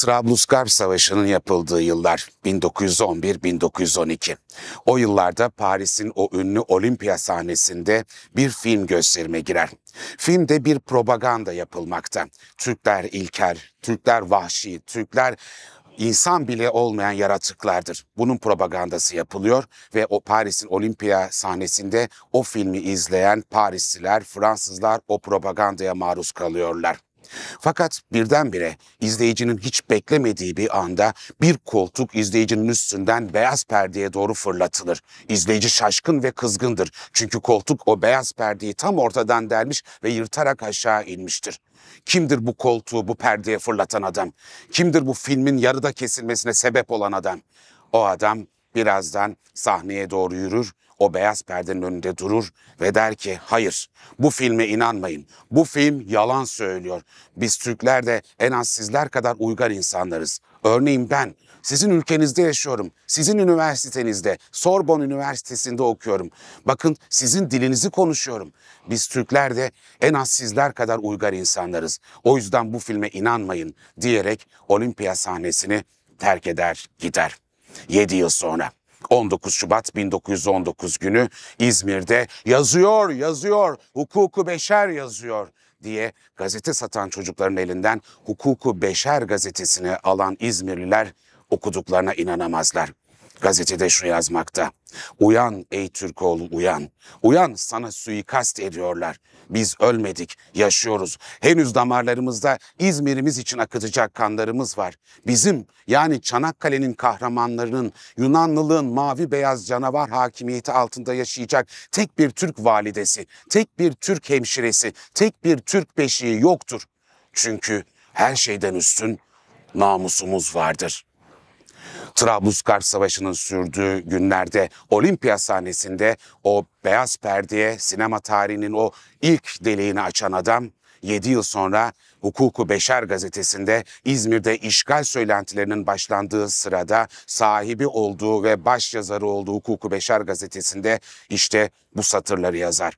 Trablusgarp Savaşı'nın yapıldığı yıllar 1911-1912. O yıllarda Paris'in o ünlü Olimpiya sahnesinde bir film gösterime girer. Filmde bir propaganda yapılmakta. Türkler ilker, Türkler vahşi, Türkler insan bile olmayan yaratıklardır. Bunun propagandası yapılıyor ve o Paris'in Olimpiya sahnesinde o filmi izleyen Parisliler, Fransızlar o propagandaya maruz kalıyorlar. Fakat birdenbire izleyicinin hiç beklemediği bir anda bir koltuk izleyicinin üstünden beyaz perdeye doğru fırlatılır. İzleyici şaşkın ve kızgındır. Çünkü koltuk o beyaz perdeyi tam ortadan delmiş ve yırtarak aşağı inmiştir. Kimdir bu koltuğu bu perdeye fırlatan adam? Kimdir bu filmin yarıda kesilmesine sebep olan adam? O adam Birazdan sahneye doğru yürür, o beyaz perdenin önünde durur ve der ki hayır bu filme inanmayın. Bu film yalan söylüyor. Biz Türkler de en az sizler kadar uygar insanlarız. Örneğin ben sizin ülkenizde yaşıyorum. Sizin üniversitenizde, Sorbon Üniversitesi'nde okuyorum. Bakın sizin dilinizi konuşuyorum. Biz Türkler de en az sizler kadar uygar insanlarız. O yüzden bu filme inanmayın diyerek Olimpiya sahnesini terk eder gider. 7 yıl sonra. 19 Şubat 1919 günü İzmir'de yazıyor yazıyor hukuku beşer yazıyor diye gazete satan çocukların elinden hukuku beşer gazetesini alan İzmirliler okuduklarına inanamazlar. Gazetede şu yazmakta. Uyan ey Türkoğlu uyan. Uyan sana suikast ediyorlar. Biz ölmedik, yaşıyoruz. Henüz damarlarımızda İzmir'imiz için akıtacak kanlarımız var. Bizim yani Çanakkale'nin kahramanlarının Yunanlılığın mavi beyaz canavar hakimiyeti altında yaşayacak tek bir Türk validesi, tek bir Türk hemşiresi, tek bir Türk beşiği yoktur. Çünkü her şeyden üstün namusumuz vardır.'' trablus Savaşı'nın sürdüğü günlerde Olimpia sahnesinde o beyaz perdeye sinema tarihinin o ilk deliğini açan adam 7 yıl sonra Hukuku Beşer gazetesinde İzmir'de işgal söylentilerinin başlandığı sırada sahibi olduğu ve başyazarı olduğu Hukuku Beşer gazetesinde işte bu satırları yazar.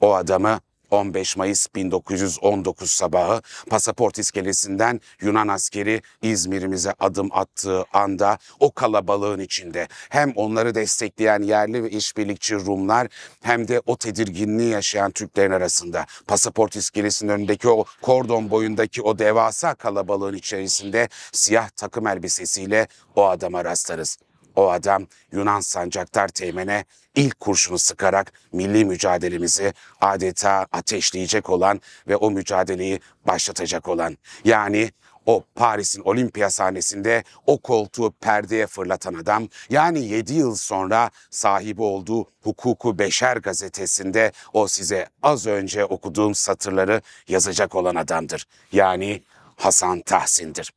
O adamı 15 Mayıs 1919 sabahı pasaport iskelesinden Yunan askeri İzmir'imize adım attığı anda o kalabalığın içinde hem onları destekleyen yerli ve işbirlikçi Rumlar hem de o tedirginliği yaşayan Türklerin arasında pasaport iskelesinin önündeki o kordon boyundaki o devasa kalabalığın içerisinde siyah takım elbisesiyle o adama rastlarız. O adam Yunan Sancaktar Teğmen'e ilk kurşunu sıkarak milli mücadelemizi adeta ateşleyecek olan ve o mücadeleyi başlatacak olan yani o Paris'in Olimpiya sahnesinde o koltuğu perdeye fırlatan adam yani 7 yıl sonra sahibi olduğu Hukuku Beşer gazetesinde o size az önce okuduğum satırları yazacak olan adamdır. Yani Hasan Tahsin'dir.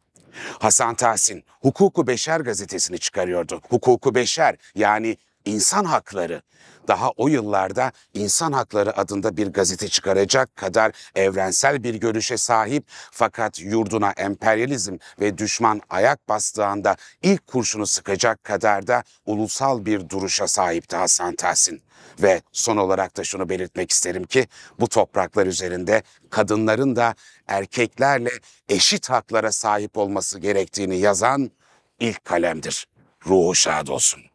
Hasan Tahsin Hukuku Beşer gazetesini çıkarıyordu. Hukuku Beşer yani insan hakları daha o yıllarda insan hakları adında bir gazete çıkaracak kadar evrensel bir görüşe sahip fakat yurduna emperyalizm ve düşman ayak bastığında ilk kurşunu sıkacak kadar da ulusal bir duruşa sahipti Hasan Tahsin. Ve son olarak da şunu belirtmek isterim ki bu topraklar üzerinde kadınların da erkeklerle eşit haklara sahip olması gerektiğini yazan ilk kalemdir. Ruhu şad olsun.